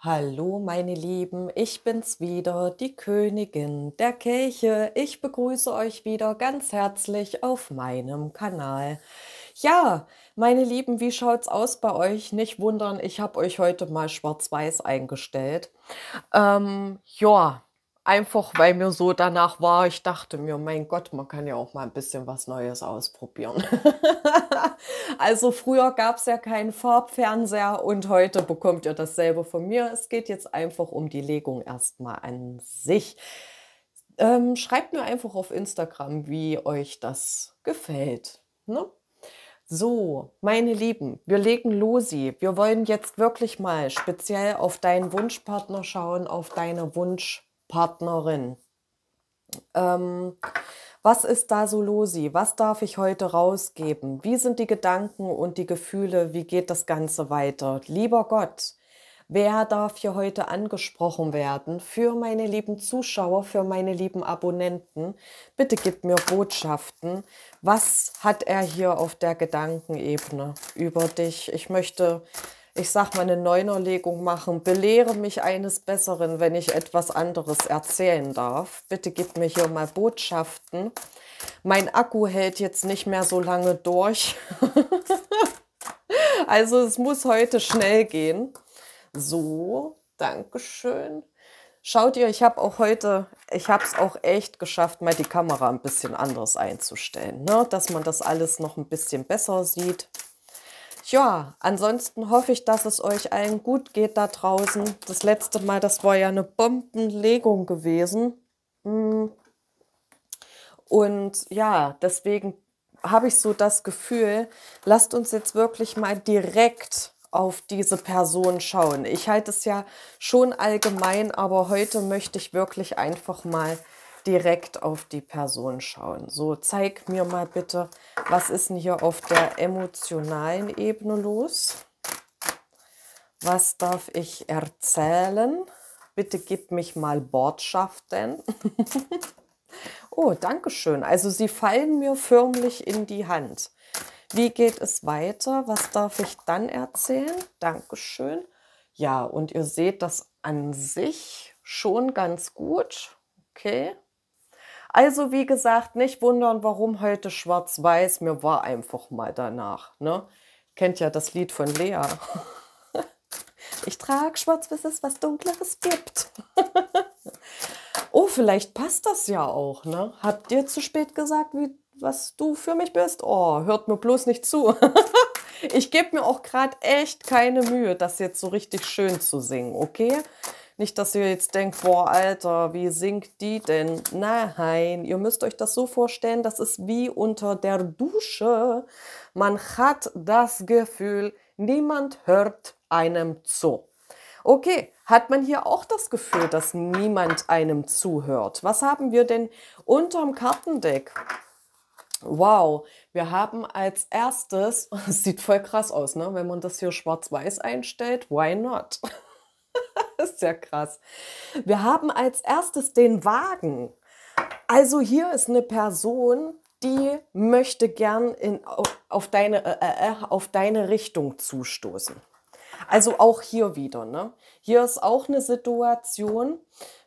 Hallo meine Lieben, ich bin's wieder, die Königin der Kirche. Ich begrüße euch wieder ganz herzlich auf meinem Kanal. Ja, meine Lieben, wie schaut's aus bei euch? Nicht wundern, ich habe euch heute mal schwarz-weiß eingestellt. Ähm, ja, Einfach weil mir so danach war, ich dachte mir, mein Gott, man kann ja auch mal ein bisschen was Neues ausprobieren. also früher gab es ja keinen Farbfernseher und heute bekommt ihr dasselbe von mir. Es geht jetzt einfach um die Legung erstmal an sich. Ähm, schreibt mir einfach auf Instagram, wie euch das gefällt. Ne? So, meine Lieben, wir legen losi. Wir wollen jetzt wirklich mal speziell auf deinen Wunschpartner schauen, auf deine Wunschpartner. Partnerin. Ähm, was ist da so losi? Was darf ich heute rausgeben? Wie sind die Gedanken und die Gefühle? Wie geht das Ganze weiter? Lieber Gott, wer darf hier heute angesprochen werden? Für meine lieben Zuschauer, für meine lieben Abonnenten, bitte gib mir Botschaften. Was hat er hier auf der Gedankenebene über dich? Ich möchte ich sag mal, eine Neunerlegung machen. Belehre mich eines Besseren, wenn ich etwas anderes erzählen darf. Bitte gib mir hier mal Botschaften. Mein Akku hält jetzt nicht mehr so lange durch. also es muss heute schnell gehen. So, Dankeschön. Schaut ihr, ich habe auch heute, ich habe es auch echt geschafft, mal die Kamera ein bisschen anders einzustellen, ne? dass man das alles noch ein bisschen besser sieht. Ja, ansonsten hoffe ich, dass es euch allen gut geht da draußen. Das letzte Mal, das war ja eine Bombenlegung gewesen. Hm. Und ja, deswegen habe ich so das Gefühl, lasst uns jetzt wirklich mal direkt auf diese Person schauen. Ich halte es ja schon allgemein, aber heute möchte ich wirklich einfach mal direkt auf die Person schauen. So, zeig mir mal bitte, was ist denn hier auf der emotionalen Ebene los? Was darf ich erzählen? Bitte gib mich mal Botschaften. oh, danke schön. Also sie fallen mir förmlich in die Hand. Wie geht es weiter? Was darf ich dann erzählen? Dankeschön. Ja, und ihr seht das an sich schon ganz gut. Okay. Also wie gesagt, nicht wundern, warum heute schwarz-weiß. Mir war einfach mal danach. Ne? Kennt ja das Lied von Lea. ich trage schwarz, bis es was Dunkleres gibt. oh, vielleicht passt das ja auch. Ne? Habt ihr zu spät gesagt, wie, was du für mich bist? Oh, hört mir bloß nicht zu. ich gebe mir auch gerade echt keine Mühe, das jetzt so richtig schön zu singen, okay? Nicht, dass ihr jetzt denkt, boah, Alter, wie singt die denn? Nein, ihr müsst euch das so vorstellen, das ist wie unter der Dusche. Man hat das Gefühl, niemand hört einem zu. Okay, hat man hier auch das Gefühl, dass niemand einem zuhört? Was haben wir denn unterm Kartendeck? Wow, wir haben als erstes, sieht voll krass aus, ne? wenn man das hier schwarz-weiß einstellt, why not? das ist ja krass. Wir haben als erstes den Wagen. Also hier ist eine Person, die möchte gern in, auf, deine, äh, äh, äh, auf deine Richtung zustoßen. Also auch hier wieder. Ne? Hier ist auch eine Situation,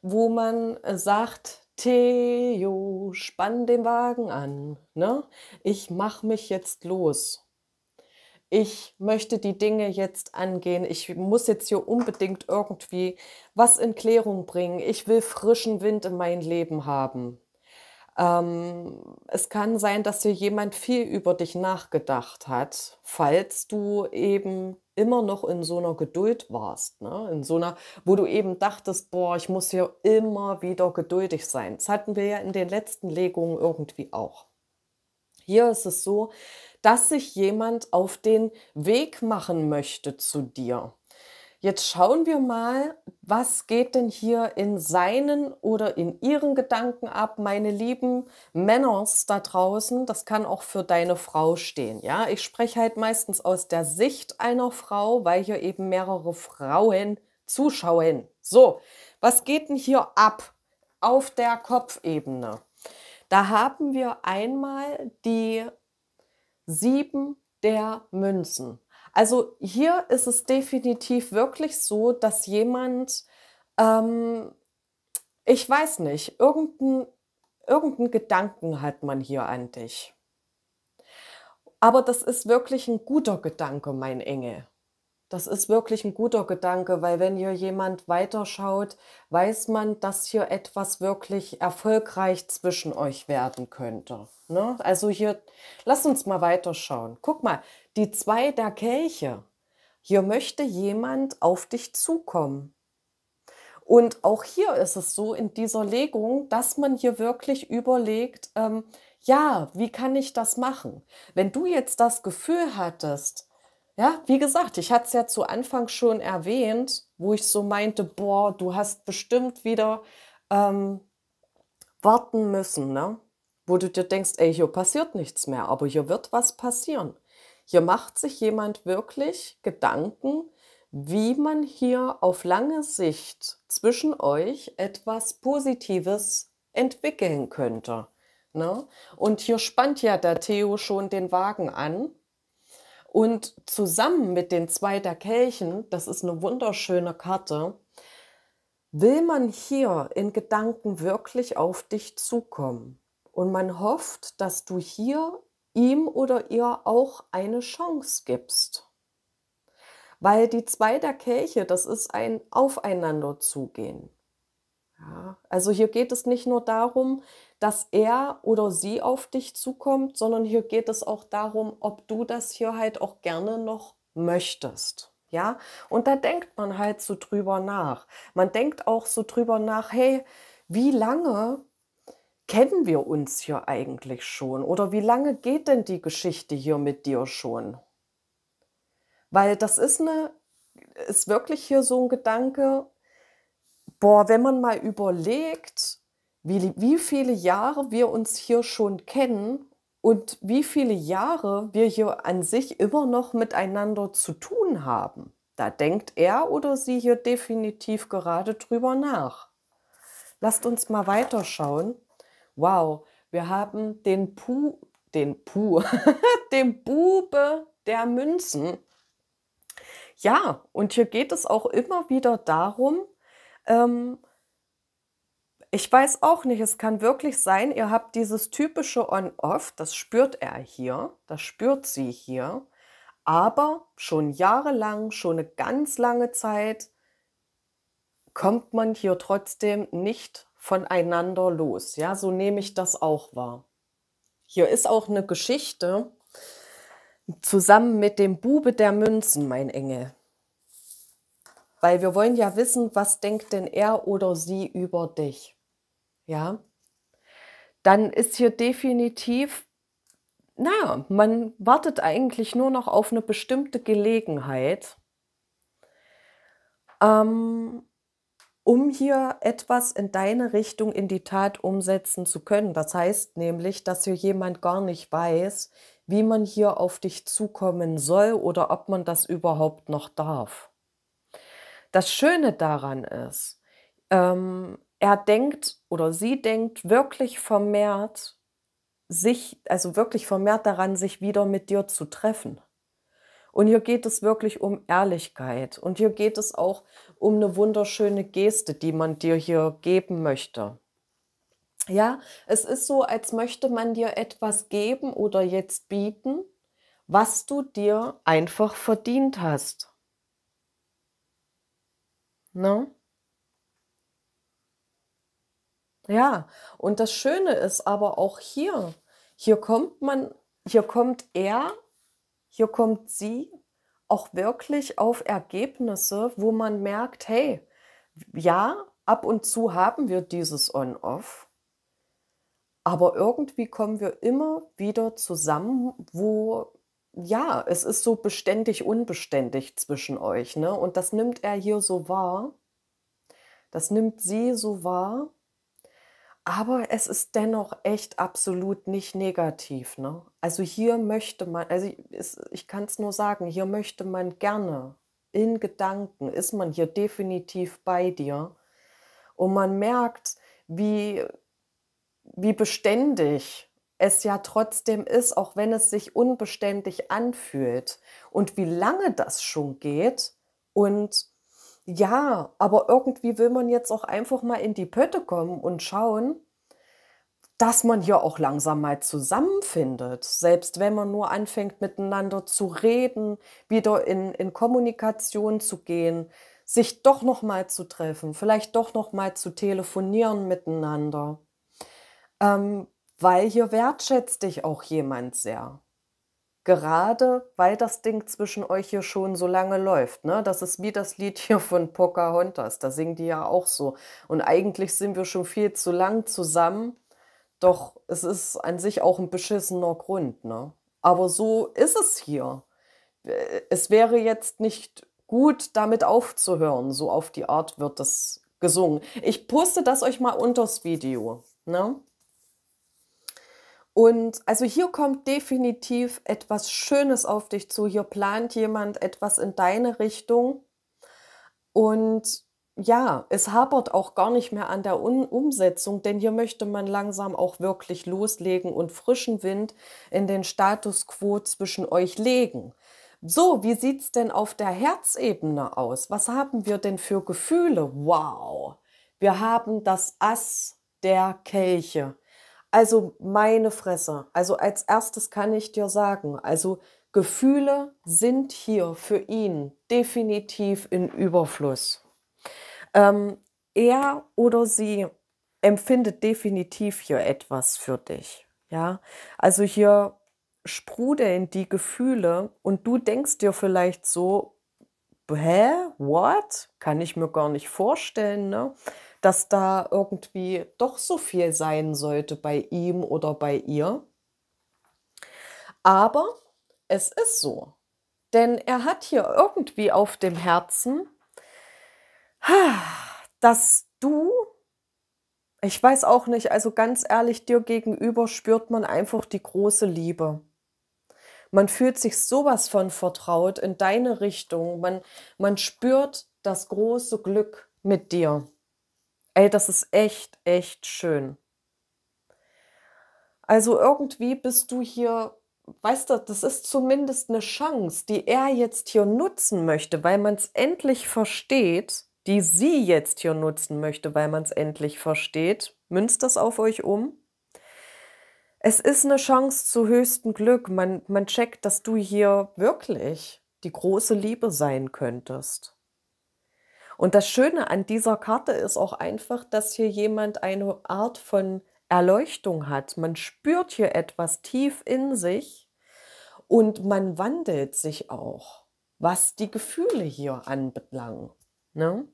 wo man äh, sagt, Theo, spann den Wagen an. Ne? Ich mache mich jetzt los ich möchte die Dinge jetzt angehen, ich muss jetzt hier unbedingt irgendwie was in Klärung bringen, ich will frischen Wind in mein Leben haben. Ähm, es kann sein, dass dir jemand viel über dich nachgedacht hat, falls du eben immer noch in so einer Geduld warst, ne? in so einer, wo du eben dachtest, boah, ich muss hier immer wieder geduldig sein. Das hatten wir ja in den letzten Legungen irgendwie auch. Hier ist es so, dass sich jemand auf den Weg machen möchte zu dir. Jetzt schauen wir mal, was geht denn hier in seinen oder in ihren Gedanken ab, meine lieben Männers da draußen. Das kann auch für deine Frau stehen. Ja, ich spreche halt meistens aus der Sicht einer Frau, weil hier eben mehrere Frauen zuschauen. So, was geht denn hier ab auf der Kopfebene? Da haben wir einmal die sieben der Münzen. Also hier ist es definitiv wirklich so, dass jemand, ähm, ich weiß nicht, irgendeinen irgendein Gedanken hat man hier an dich. Aber das ist wirklich ein guter Gedanke, mein Engel. Das ist wirklich ein guter Gedanke, weil wenn hier jemand weiterschaut, weiß man, dass hier etwas wirklich erfolgreich zwischen euch werden könnte. Ne? Also hier, lass uns mal weiterschauen. Guck mal, die zwei der Kelche. Hier möchte jemand auf dich zukommen. Und auch hier ist es so in dieser Legung, dass man hier wirklich überlegt, ähm, ja, wie kann ich das machen? Wenn du jetzt das Gefühl hattest, ja, wie gesagt, ich hatte es ja zu Anfang schon erwähnt, wo ich so meinte, boah, du hast bestimmt wieder ähm, warten müssen, ne? wo du dir denkst, ey, hier passiert nichts mehr, aber hier wird was passieren. Hier macht sich jemand wirklich Gedanken, wie man hier auf lange Sicht zwischen euch etwas Positives entwickeln könnte. Ne? Und hier spannt ja der Theo schon den Wagen an und zusammen mit den zwei der Kelchen, das ist eine wunderschöne Karte, will man hier in Gedanken wirklich auf dich zukommen. Und man hofft, dass du hier ihm oder ihr auch eine Chance gibst. Weil die zwei der Kelche, das ist ein Aufeinanderzugehen. Ja, also hier geht es nicht nur darum, dass er oder sie auf dich zukommt, sondern hier geht es auch darum, ob du das hier halt auch gerne noch möchtest. Ja, und da denkt man halt so drüber nach. Man denkt auch so drüber nach, hey, wie lange kennen wir uns hier eigentlich schon? Oder wie lange geht denn die Geschichte hier mit dir schon? Weil das ist eine, ist wirklich hier so ein Gedanke, boah, wenn man mal überlegt, wie, wie viele Jahre wir uns hier schon kennen und wie viele Jahre wir hier an sich immer noch miteinander zu tun haben. Da denkt er oder sie hier definitiv gerade drüber nach. Lasst uns mal weiterschauen. Wow, wir haben den Pu, den Pu, den Bube der Münzen. Ja, und hier geht es auch immer wieder darum, ähm, ich weiß auch nicht, es kann wirklich sein, ihr habt dieses typische On-Off, das spürt er hier, das spürt sie hier, aber schon jahrelang, schon eine ganz lange Zeit kommt man hier trotzdem nicht voneinander los. Ja, so nehme ich das auch wahr. Hier ist auch eine Geschichte zusammen mit dem Bube der Münzen, mein Engel. Weil wir wollen ja wissen, was denkt denn er oder sie über dich ja, dann ist hier definitiv, na, man wartet eigentlich nur noch auf eine bestimmte Gelegenheit, ähm, um hier etwas in deine Richtung in die Tat umsetzen zu können. Das heißt nämlich, dass hier jemand gar nicht weiß, wie man hier auf dich zukommen soll oder ob man das überhaupt noch darf. Das Schöne daran ist, ähm, er denkt oder sie denkt wirklich vermehrt, sich, also wirklich vermehrt daran, sich wieder mit dir zu treffen. Und hier geht es wirklich um Ehrlichkeit. Und hier geht es auch um eine wunderschöne Geste, die man dir hier geben möchte. Ja, es ist so, als möchte man dir etwas geben oder jetzt bieten, was du dir einfach verdient hast. Ne? Ja, und das Schöne ist aber auch hier, hier kommt man, hier kommt er, hier kommt sie auch wirklich auf Ergebnisse, wo man merkt, hey, ja, ab und zu haben wir dieses On-Off, aber irgendwie kommen wir immer wieder zusammen, wo ja, es ist so beständig unbeständig zwischen euch, ne? Und das nimmt er hier so wahr. Das nimmt sie so wahr aber es ist dennoch echt absolut nicht negativ. Ne? Also hier möchte man, also ich, ich kann es nur sagen, hier möchte man gerne in Gedanken, ist man hier definitiv bei dir. Und man merkt, wie, wie beständig es ja trotzdem ist, auch wenn es sich unbeständig anfühlt. Und wie lange das schon geht und ja, aber irgendwie will man jetzt auch einfach mal in die Pötte kommen und schauen, dass man hier auch langsam mal zusammenfindet. Selbst wenn man nur anfängt, miteinander zu reden, wieder in, in Kommunikation zu gehen, sich doch noch mal zu treffen, vielleicht doch noch mal zu telefonieren miteinander. Ähm, weil hier wertschätzt dich auch jemand sehr. Gerade weil das Ding zwischen euch hier schon so lange läuft. Ne? Das ist wie das Lied hier von Pocahontas. Da singen die ja auch so. Und eigentlich sind wir schon viel zu lang zusammen. Doch es ist an sich auch ein beschissener Grund. Ne? Aber so ist es hier. Es wäre jetzt nicht gut, damit aufzuhören. So auf die Art wird das gesungen. Ich poste das euch mal unters Video. Ne? Und also hier kommt definitiv etwas Schönes auf dich zu. Hier plant jemand etwas in deine Richtung. Und ja, es hapert auch gar nicht mehr an der Umsetzung, denn hier möchte man langsam auch wirklich loslegen und frischen Wind in den Status quo zwischen euch legen. So, wie sieht es denn auf der Herzebene aus? Was haben wir denn für Gefühle? Wow! Wir haben das Ass der Kelche. Also meine Fresse. Also als erstes kann ich dir sagen, also Gefühle sind hier für ihn definitiv in Überfluss. Ähm, er oder sie empfindet definitiv hier etwas für dich. Ja, also hier sprudeln die Gefühle und du denkst dir vielleicht so, hä, what? Kann ich mir gar nicht vorstellen, ne? dass da irgendwie doch so viel sein sollte bei ihm oder bei ihr. Aber es ist so. Denn er hat hier irgendwie auf dem Herzen, dass du, ich weiß auch nicht, also ganz ehrlich, dir gegenüber spürt man einfach die große Liebe. Man fühlt sich sowas von vertraut in deine Richtung. Man, man spürt das große Glück mit dir. Ey, das ist echt, echt schön. Also irgendwie bist du hier, weißt du, das ist zumindest eine Chance, die er jetzt hier nutzen möchte, weil man es endlich versteht, die sie jetzt hier nutzen möchte, weil man es endlich versteht. Münzt das auf euch um? es ist eine Chance zu höchstem Glück. Man, man checkt, dass du hier wirklich die große Liebe sein könntest. Und das Schöne an dieser Karte ist auch einfach, dass hier jemand eine Art von Erleuchtung hat. Man spürt hier etwas tief in sich und man wandelt sich auch, was die Gefühle hier anbelangt. Ne?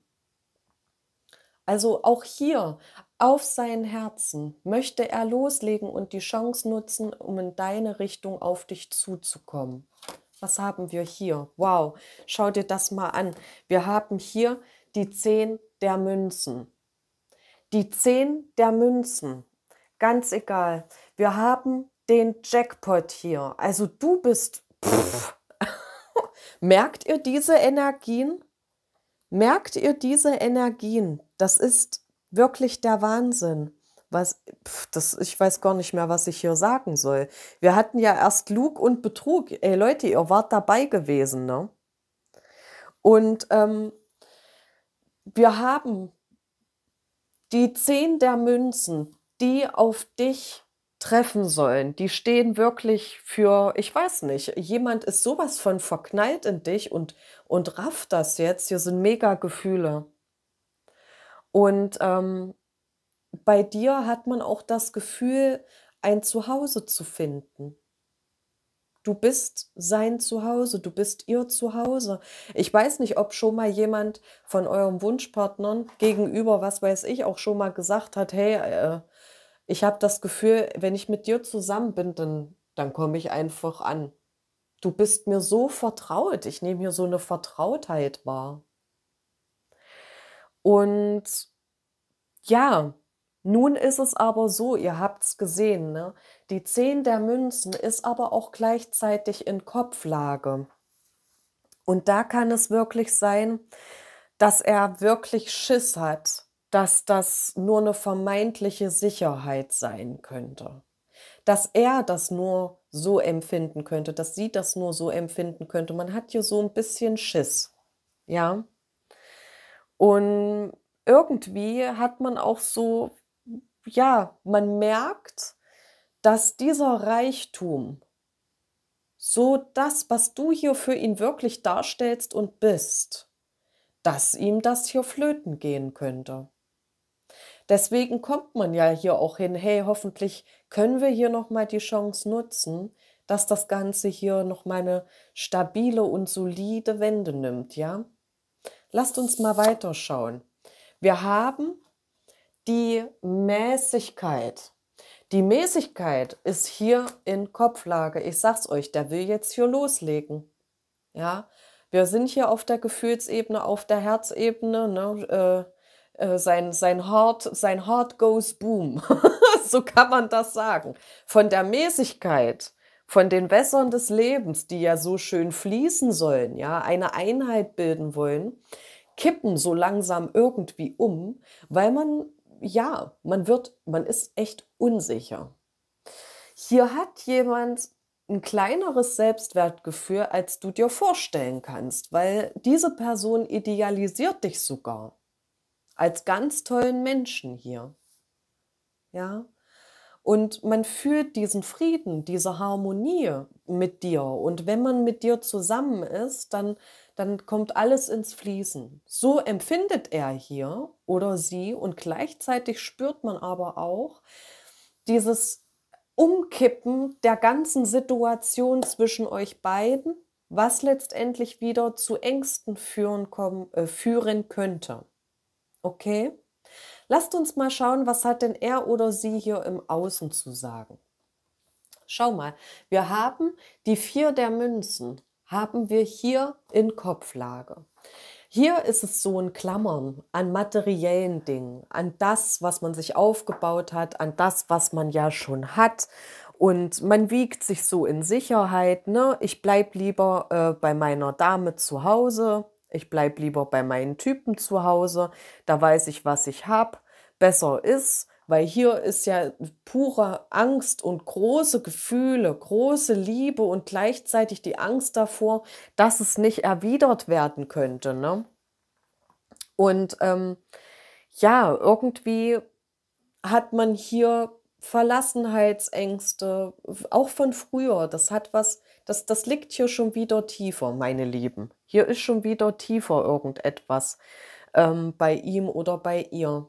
Also auch hier auf sein Herzen möchte er loslegen und die Chance nutzen, um in deine Richtung auf dich zuzukommen. Was haben wir hier? Wow, schau dir das mal an. Wir haben hier die Zehn der Münzen. Die Zehn der Münzen. Ganz egal. Wir haben den Jackpot hier. Also du bist... Pff. Merkt ihr diese Energien? Merkt ihr diese Energien? Das ist wirklich der Wahnsinn. Was, pf, das, ich weiß gar nicht mehr, was ich hier sagen soll. Wir hatten ja erst Lug und Betrug. Ey Leute, ihr wart dabei gewesen, ne? Und ähm, wir haben die zehn der Münzen, die auf dich treffen sollen, die stehen wirklich für, ich weiß nicht, jemand ist sowas von verknallt in dich und, und rafft das jetzt. Hier sind mega Gefühle. Und ähm, bei dir hat man auch das Gefühl, ein Zuhause zu finden. Du bist sein Zuhause, du bist ihr Zuhause. Ich weiß nicht, ob schon mal jemand von eurem Wunschpartnern gegenüber, was weiß ich, auch schon mal gesagt hat, hey, äh, ich habe das Gefühl, wenn ich mit dir zusammen bin, dann, dann komme ich einfach an. Du bist mir so vertraut, ich nehme hier so eine Vertrautheit wahr. Und ja, nun ist es aber so, ihr habt es gesehen, ne? Die 10 der Münzen ist aber auch gleichzeitig in Kopflage. Und da kann es wirklich sein, dass er wirklich Schiss hat, dass das nur eine vermeintliche Sicherheit sein könnte. Dass er das nur so empfinden könnte, dass sie das nur so empfinden könnte. Man hat hier so ein bisschen Schiss. Ja. Und irgendwie hat man auch so, ja, man merkt, dass dieser Reichtum, so das, was du hier für ihn wirklich darstellst und bist, dass ihm das hier flöten gehen könnte. Deswegen kommt man ja hier auch hin, hey, hoffentlich können wir hier nochmal die Chance nutzen, dass das Ganze hier nochmal eine stabile und solide Wende nimmt, ja? Lasst uns mal weiterschauen. Wir haben die Mäßigkeit. Die Mäßigkeit ist hier in Kopflage. Ich sag's euch, der will jetzt hier loslegen. Ja, wir sind hier auf der Gefühlsebene, auf der Herzebene. Ne? Äh, äh, sein, sein, Heart, sein Heart goes boom. so kann man das sagen. Von der Mäßigkeit von den Wässern des Lebens, die ja so schön fließen sollen, ja, eine Einheit bilden wollen, kippen so langsam irgendwie um, weil man, ja, man wird, man ist echt unsicher. Hier hat jemand ein kleineres Selbstwertgefühl, als du dir vorstellen kannst, weil diese Person idealisiert dich sogar als ganz tollen Menschen hier. Ja, und man fühlt diesen Frieden, diese Harmonie mit dir. Und wenn man mit dir zusammen ist, dann, dann kommt alles ins Fließen. So empfindet er hier oder sie. Und gleichzeitig spürt man aber auch dieses Umkippen der ganzen Situation zwischen euch beiden, was letztendlich wieder zu Ängsten führen, kommen, äh, führen könnte. Okay? Lasst uns mal schauen, was hat denn er oder sie hier im Außen zu sagen. Schau mal, wir haben die vier der Münzen, haben wir hier in Kopflage. Hier ist es so ein Klammern an materiellen Dingen, an das, was man sich aufgebaut hat, an das, was man ja schon hat. Und man wiegt sich so in Sicherheit. Ne? Ich bleibe lieber äh, bei meiner Dame zu Hause. Ich bleibe lieber bei meinen Typen zu Hause. Da weiß ich, was ich habe besser ist, weil hier ist ja pure Angst und große Gefühle, große Liebe und gleichzeitig die Angst davor, dass es nicht erwidert werden könnte. Ne? Und ähm, ja, irgendwie hat man hier Verlassenheitsängste, auch von früher. Das hat was, das, das liegt hier schon wieder tiefer, meine Lieben. Hier ist schon wieder tiefer irgendetwas ähm, bei ihm oder bei ihr.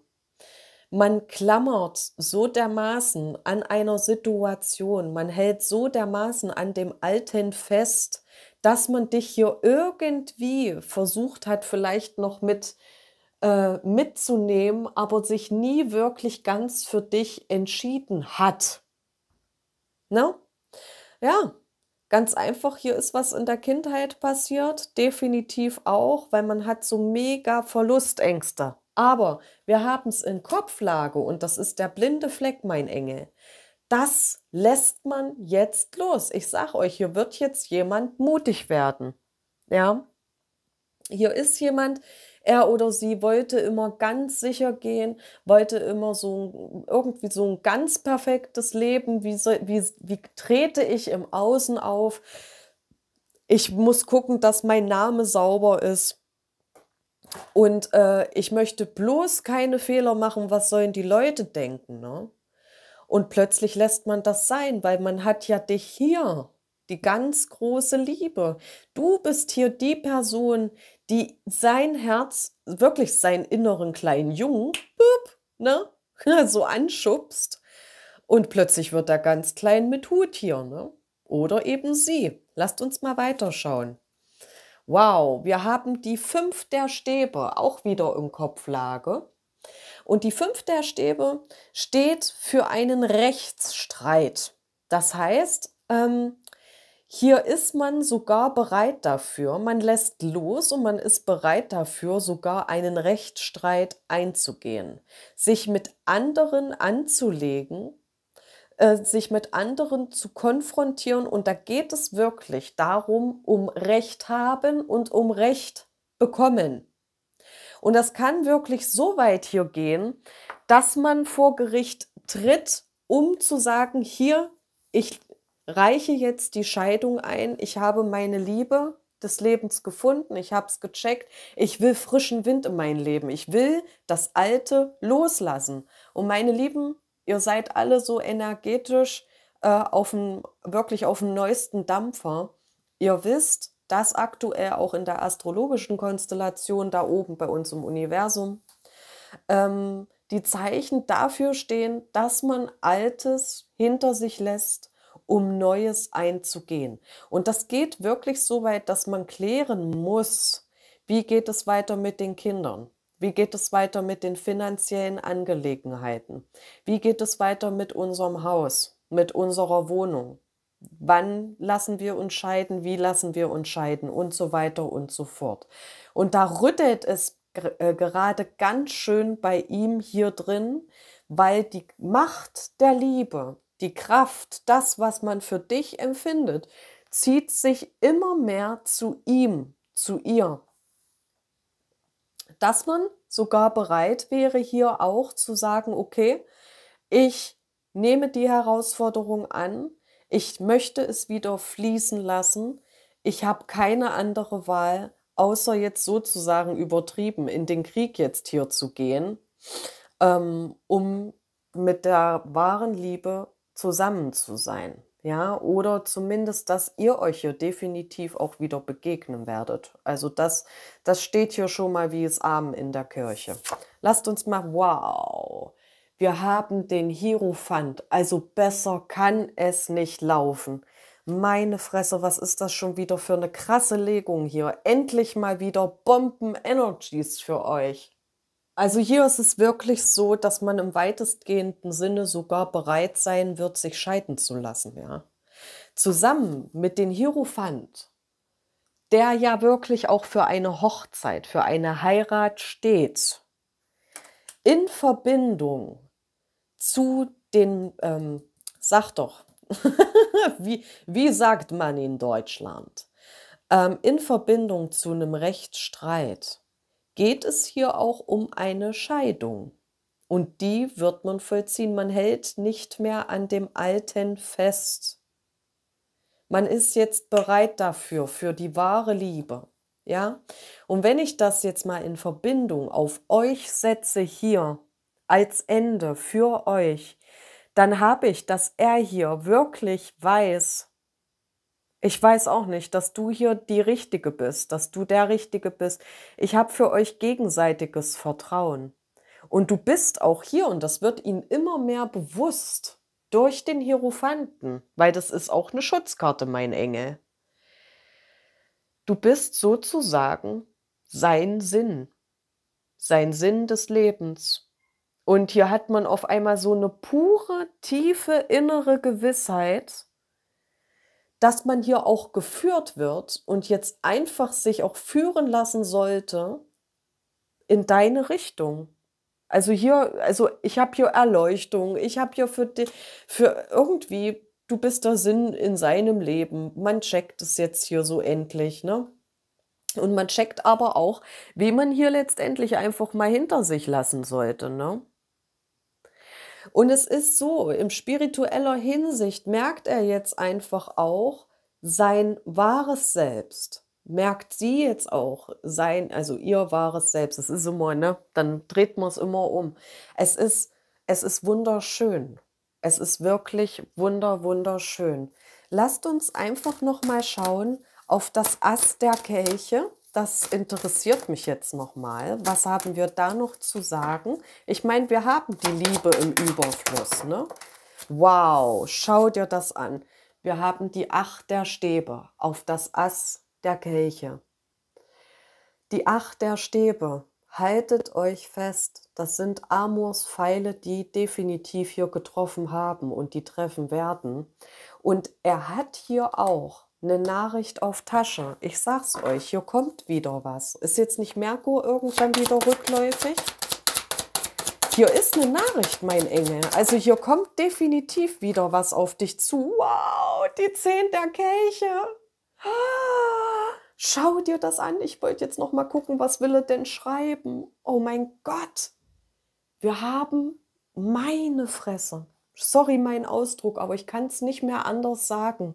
Man klammert so dermaßen an einer Situation, man hält so dermaßen an dem Alten fest, dass man dich hier irgendwie versucht hat, vielleicht noch mit äh, mitzunehmen, aber sich nie wirklich ganz für dich entschieden hat. Ne? Ja, ganz einfach, hier ist was in der Kindheit passiert, definitiv auch, weil man hat so mega Verlustängste. Aber wir haben es in Kopflage und das ist der blinde Fleck, mein Engel. Das lässt man jetzt los. Ich sag euch, hier wird jetzt jemand mutig werden. Ja? Hier ist jemand, er oder sie wollte immer ganz sicher gehen, wollte immer so irgendwie so ein ganz perfektes Leben. Wie, so, wie, wie trete ich im Außen auf? Ich muss gucken, dass mein Name sauber ist. Und äh, ich möchte bloß keine Fehler machen, was sollen die Leute denken. Ne? Und plötzlich lässt man das sein, weil man hat ja dich hier, die ganz große Liebe. Du bist hier die Person, die sein Herz, wirklich seinen inneren kleinen Jungen, boop, ne? so anschubst. Und plötzlich wird er ganz klein mit Hut hier. Ne? Oder eben sie. Lasst uns mal weiterschauen. Wow, wir haben die fünf der Stäbe auch wieder im Kopflage. Und die fünf der Stäbe steht für einen Rechtsstreit. Das heißt, ähm, hier ist man sogar bereit dafür, man lässt los und man ist bereit dafür, sogar einen Rechtsstreit einzugehen, sich mit anderen anzulegen äh, sich mit anderen zu konfrontieren. Und da geht es wirklich darum, um Recht haben und um Recht bekommen. Und das kann wirklich so weit hier gehen, dass man vor Gericht tritt, um zu sagen, hier, ich reiche jetzt die Scheidung ein, ich habe meine Liebe des Lebens gefunden, ich habe es gecheckt, ich will frischen Wind in mein Leben, ich will das Alte loslassen. Und meine lieben ihr seid alle so energetisch äh, auf dem, wirklich auf dem neuesten Dampfer. Ihr wisst, dass aktuell auch in der astrologischen Konstellation da oben bei uns im Universum ähm, die Zeichen dafür stehen, dass man Altes hinter sich lässt, um Neues einzugehen. Und das geht wirklich so weit, dass man klären muss, wie geht es weiter mit den Kindern. Wie geht es weiter mit den finanziellen Angelegenheiten? Wie geht es weiter mit unserem Haus, mit unserer Wohnung? Wann lassen wir uns scheiden? Wie lassen wir uns scheiden? Und so weiter und so fort. Und da rüttelt es äh, gerade ganz schön bei ihm hier drin, weil die Macht der Liebe, die Kraft, das, was man für dich empfindet, zieht sich immer mehr zu ihm, zu ihr dass man sogar bereit wäre, hier auch zu sagen, okay, ich nehme die Herausforderung an, ich möchte es wieder fließen lassen, ich habe keine andere Wahl, außer jetzt sozusagen übertrieben in den Krieg jetzt hier zu gehen, ähm, um mit der wahren Liebe zusammen zu sein. Ja, oder zumindest, dass ihr euch hier definitiv auch wieder begegnen werdet. Also das, das steht hier schon mal wie es Abend in der Kirche. Lasst uns mal, wow, wir haben den Hierophant, also besser kann es nicht laufen. Meine Fresse, was ist das schon wieder für eine krasse Legung hier? Endlich mal wieder Bomben-Energies für euch. Also hier ist es wirklich so, dass man im weitestgehenden Sinne sogar bereit sein wird, sich scheiden zu lassen, ja. Zusammen mit dem Hierophant, der ja wirklich auch für eine Hochzeit, für eine Heirat steht, in Verbindung zu den, ähm, sag doch, wie, wie sagt man in Deutschland, ähm, in Verbindung zu einem Rechtsstreit, geht es hier auch um eine Scheidung. Und die wird man vollziehen. Man hält nicht mehr an dem Alten fest. Man ist jetzt bereit dafür, für die wahre Liebe. Ja? Und wenn ich das jetzt mal in Verbindung auf euch setze hier als Ende für euch, dann habe ich, dass er hier wirklich weiß, ich weiß auch nicht, dass du hier die Richtige bist, dass du der Richtige bist. Ich habe für euch gegenseitiges Vertrauen. Und du bist auch hier, und das wird ihnen immer mehr bewusst durch den Hierophanten, weil das ist auch eine Schutzkarte, mein Engel. Du bist sozusagen sein Sinn, sein Sinn des Lebens. Und hier hat man auf einmal so eine pure, tiefe innere Gewissheit, dass man hier auch geführt wird und jetzt einfach sich auch führen lassen sollte in deine Richtung. Also hier, also ich habe hier Erleuchtung, ich habe hier für, die, für irgendwie, du bist der Sinn in seinem Leben. Man checkt es jetzt hier so endlich, ne? Und man checkt aber auch, wie man hier letztendlich einfach mal hinter sich lassen sollte, ne? Und es ist so, in spiritueller Hinsicht merkt er jetzt einfach auch sein wahres Selbst. Merkt sie jetzt auch sein, also ihr wahres Selbst. Es ist immer, ne? Dann dreht man es immer um. Es ist, es ist wunderschön. Es ist wirklich wunder, wunderschön. Lasst uns einfach nochmal schauen auf das Ast der Kelche das interessiert mich jetzt nochmal. Was haben wir da noch zu sagen? Ich meine, wir haben die Liebe im Überfluss, ne? Wow, schau dir das an. Wir haben die Acht der Stäbe auf das Ass der Kelche. Die Acht der Stäbe, haltet euch fest, das sind Amors Pfeile, die definitiv hier getroffen haben und die treffen werden. Und er hat hier auch eine Nachricht auf Tasche. Ich sag's euch, hier kommt wieder was. Ist jetzt nicht Merkur irgendwann wieder rückläufig? Hier ist eine Nachricht, mein Engel. Also hier kommt definitiv wieder was auf dich zu. Wow, die Zehn der Kelche. Ah, schau dir das an. Ich wollte jetzt noch mal gucken, was will er denn schreiben? Oh mein Gott. Wir haben meine Fresse. Sorry mein Ausdruck, aber ich kann es nicht mehr anders sagen.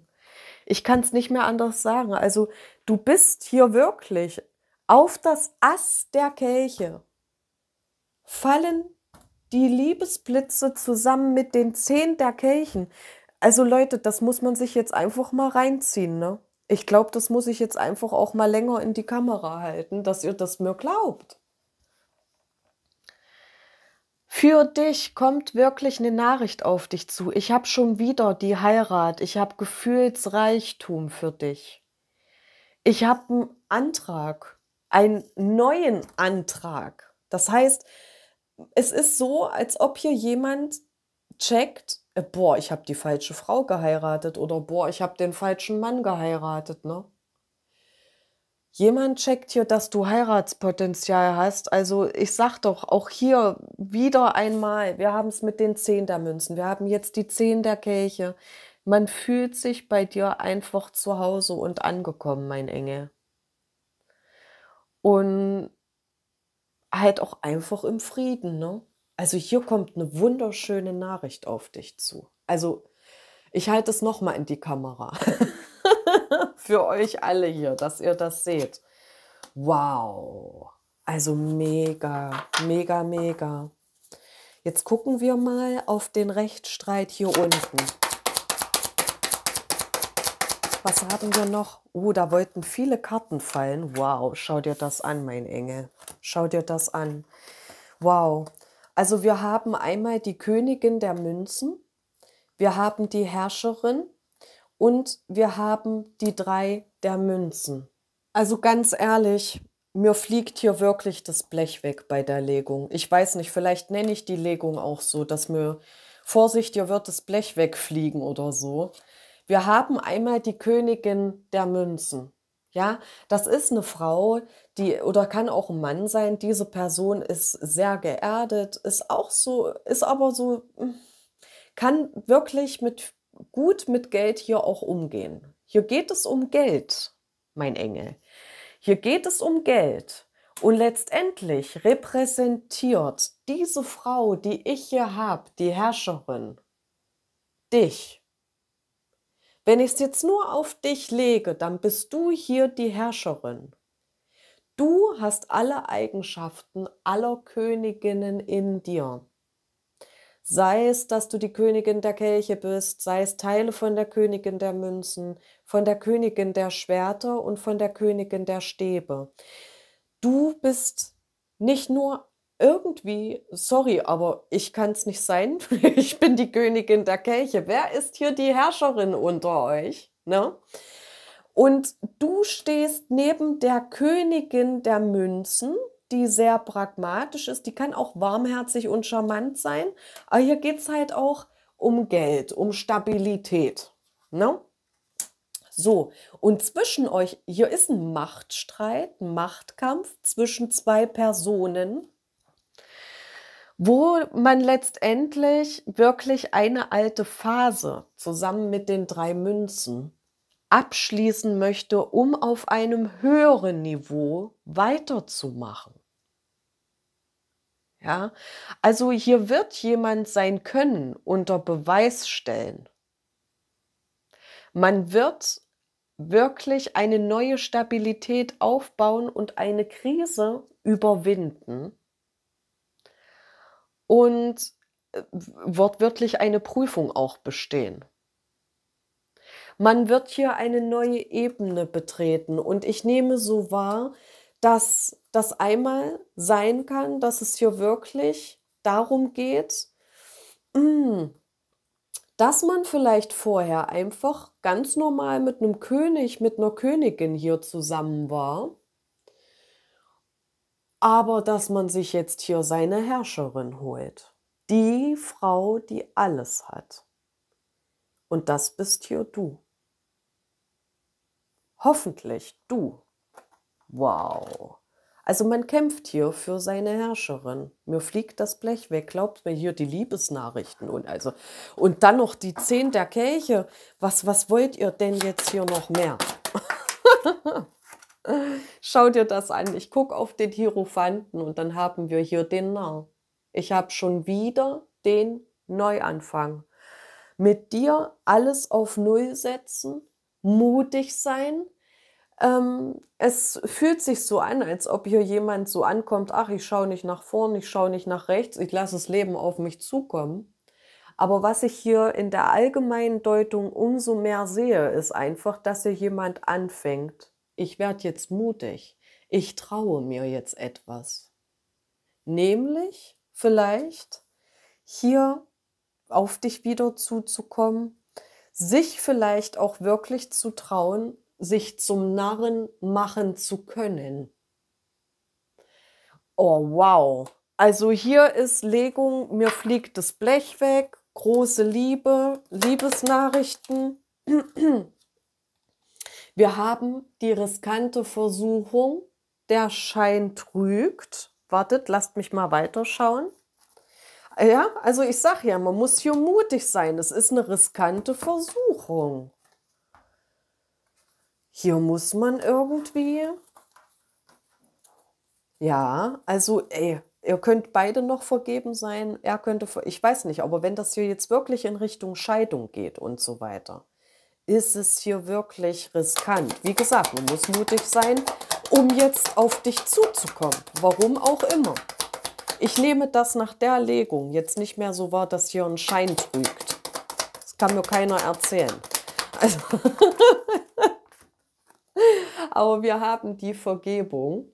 Ich kann es nicht mehr anders sagen. Also du bist hier wirklich auf das Ass der Kelche. Fallen die Liebesblitze zusammen mit den Zehen der Kelchen. Also Leute, das muss man sich jetzt einfach mal reinziehen. Ne? Ich glaube, das muss ich jetzt einfach auch mal länger in die Kamera halten, dass ihr das mir glaubt. Für dich kommt wirklich eine Nachricht auf dich zu. Ich habe schon wieder die Heirat. Ich habe Gefühlsreichtum für dich. Ich habe einen Antrag, einen neuen Antrag. Das heißt, es ist so, als ob hier jemand checkt, äh, boah, ich habe die falsche Frau geheiratet oder boah, ich habe den falschen Mann geheiratet, ne? Jemand checkt hier, dass du Heiratspotenzial hast. Also ich sag doch auch hier wieder einmal, wir haben es mit den Zehn der Münzen, wir haben jetzt die Zehn der Kelche. Man fühlt sich bei dir einfach zu Hause und angekommen, mein Engel. Und halt auch einfach im Frieden, ne? Also hier kommt eine wunderschöne Nachricht auf dich zu. Also ich halte es nochmal in die Kamera. für euch alle hier, dass ihr das seht. Wow. Also mega, mega, mega. Jetzt gucken wir mal auf den Rechtsstreit hier unten. Was haben wir noch? Oh, da wollten viele Karten fallen. Wow, schau dir das an, mein Engel. Schau dir das an. Wow. Also wir haben einmal die Königin der Münzen. Wir haben die Herrscherin und wir haben die drei der Münzen. Also ganz ehrlich, mir fliegt hier wirklich das Blech weg bei der Legung. Ich weiß nicht, vielleicht nenne ich die Legung auch so, dass mir Vorsicht, hier wird das Blech wegfliegen oder so. Wir haben einmal die Königin der Münzen. Ja, das ist eine Frau, die oder kann auch ein Mann sein. Diese Person ist sehr geerdet, ist auch so, ist aber so, hm, kann wirklich mit gut mit Geld hier auch umgehen. Hier geht es um Geld, mein Engel. Hier geht es um Geld. Und letztendlich repräsentiert diese Frau, die ich hier habe, die Herrscherin, dich. Wenn ich es jetzt nur auf dich lege, dann bist du hier die Herrscherin. Du hast alle Eigenschaften aller Königinnen in dir. Sei es, dass du die Königin der Kelche bist, sei es Teile von der Königin der Münzen, von der Königin der Schwerter und von der Königin der Stäbe. Du bist nicht nur irgendwie, sorry, aber ich kann es nicht sein. ich bin die Königin der Kelche. Wer ist hier die Herrscherin unter euch? Ne? Und du stehst neben der Königin der Münzen die sehr pragmatisch ist, die kann auch warmherzig und charmant sein, aber hier geht es halt auch um Geld, um Stabilität. Ne? So, und zwischen euch, hier ist ein Machtstreit, ein Machtkampf zwischen zwei Personen, wo man letztendlich wirklich eine alte Phase zusammen mit den drei Münzen abschließen möchte, um auf einem höheren Niveau weiterzumachen. Ja, also hier wird jemand sein Können unter Beweis stellen. Man wird wirklich eine neue Stabilität aufbauen und eine Krise überwinden und äh, wortwörtlich eine Prüfung auch bestehen. Man wird hier eine neue Ebene betreten und ich nehme so wahr, dass das einmal sein kann, dass es hier wirklich darum geht, mm, dass man vielleicht vorher einfach ganz normal mit einem König, mit einer Königin hier zusammen war, aber dass man sich jetzt hier seine Herrscherin holt. Die Frau, die alles hat. Und das bist hier du. Hoffentlich du. Wow. Also man kämpft hier für seine Herrscherin. Mir fliegt das Blech weg, glaubt mir hier die Liebesnachrichten und also und dann noch die zehn der Kelche. Was was wollt ihr denn jetzt hier noch mehr? Schau dir das an. Ich gucke auf den Hierophanten und dann haben wir hier den Narr. Ich habe schon wieder den Neuanfang. Mit dir alles auf Null setzen, mutig sein, ähm, es fühlt sich so an, als ob hier jemand so ankommt, ach, ich schaue nicht nach vorn, ich schaue nicht nach rechts, ich lasse das Leben auf mich zukommen. Aber was ich hier in der allgemeinen Deutung umso mehr sehe, ist einfach, dass hier jemand anfängt, ich werde jetzt mutig, ich traue mir jetzt etwas. Nämlich vielleicht hier auf dich wieder zuzukommen, sich vielleicht auch wirklich zu trauen, sich zum Narren machen zu können. Oh, wow. Also hier ist Legung, mir fliegt das Blech weg, große Liebe, Liebesnachrichten. Wir haben die riskante Versuchung, der Schein trügt. Wartet, lasst mich mal weiterschauen. Ja, also ich sage ja, man muss hier mutig sein. Es ist eine riskante Versuchung hier muss man irgendwie. Ja, also ey, ihr könnt beide noch vergeben sein, er könnte, ich weiß nicht, aber wenn das hier jetzt wirklich in Richtung Scheidung geht und so weiter, ist es hier wirklich riskant. Wie gesagt, man muss mutig sein, um jetzt auf dich zuzukommen, warum auch immer. Ich nehme das nach der Legung jetzt nicht mehr so wahr, dass hier ein Schein trügt. Das kann mir keiner erzählen. Also Aber wir haben die Vergebung.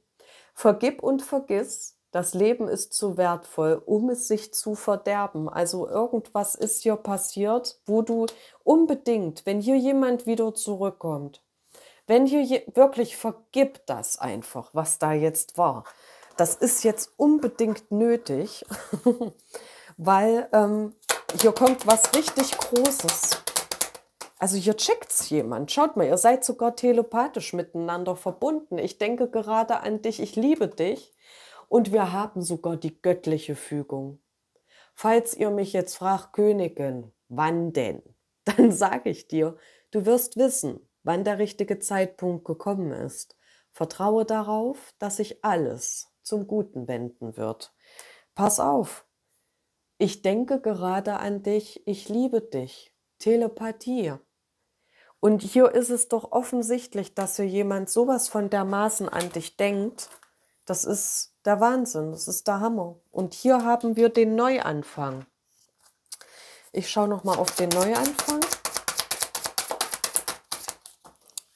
Vergib und vergiss. Das Leben ist zu wertvoll, um es sich zu verderben. Also irgendwas ist hier passiert, wo du unbedingt, wenn hier jemand wieder zurückkommt, wenn hier je, wirklich vergib das einfach, was da jetzt war. Das ist jetzt unbedingt nötig, weil ähm, hier kommt was richtig Großes. Also hier checkt's jemand. Schaut mal, ihr seid sogar telepathisch miteinander verbunden. Ich denke gerade an dich, ich liebe dich. Und wir haben sogar die göttliche Fügung. Falls ihr mich jetzt fragt, Königin, wann denn? Dann sage ich dir, du wirst wissen, wann der richtige Zeitpunkt gekommen ist. Vertraue darauf, dass sich alles zum Guten wenden wird. Pass auf, ich denke gerade an dich, ich liebe dich. Telepathie. Und hier ist es doch offensichtlich, dass hier jemand sowas von dermaßen an dich denkt. Das ist der Wahnsinn, das ist der Hammer. Und hier haben wir den Neuanfang. Ich schaue nochmal auf den Neuanfang.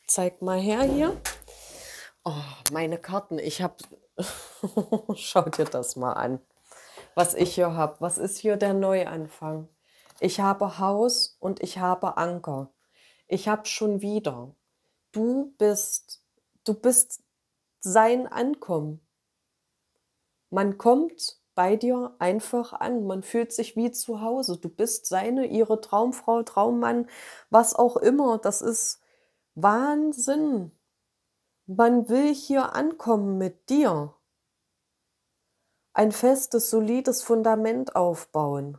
Zeig mal her hier. Oh, meine Karten, ich habe... Schau dir das mal an, was ich hier habe. Was ist hier der Neuanfang? Ich habe Haus und ich habe Anker ich habe schon wieder. Du bist, du bist sein Ankommen. Man kommt bei dir einfach an. Man fühlt sich wie zu Hause. Du bist seine, ihre Traumfrau, Traummann, was auch immer. Das ist Wahnsinn. Man will hier ankommen mit dir. Ein festes, solides Fundament aufbauen.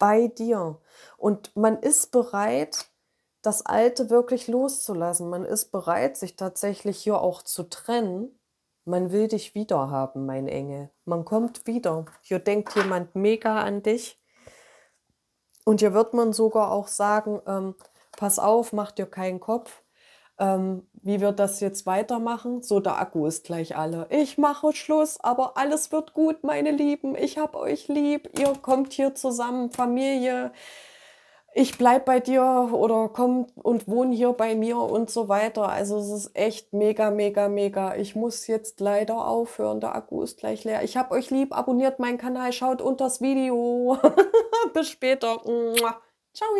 Bei dir. Und man ist bereit, das Alte wirklich loszulassen. Man ist bereit, sich tatsächlich hier auch zu trennen. Man will dich wieder haben, mein Engel. Man kommt wieder. Hier denkt jemand mega an dich. Und hier wird man sogar auch sagen, ähm, pass auf, mach dir keinen Kopf. Ähm, wie wird das jetzt weitermachen? So, der Akku ist gleich alle. Ich mache Schluss, aber alles wird gut, meine Lieben. Ich hab euch lieb. Ihr kommt hier zusammen, Familie ich bleib bei dir oder komm und wohn hier bei mir und so weiter. Also es ist echt mega, mega, mega. Ich muss jetzt leider aufhören. Der Akku ist gleich leer. Ich hab euch lieb. Abonniert meinen Kanal. Schaut unter das Video. Bis später. Ciao.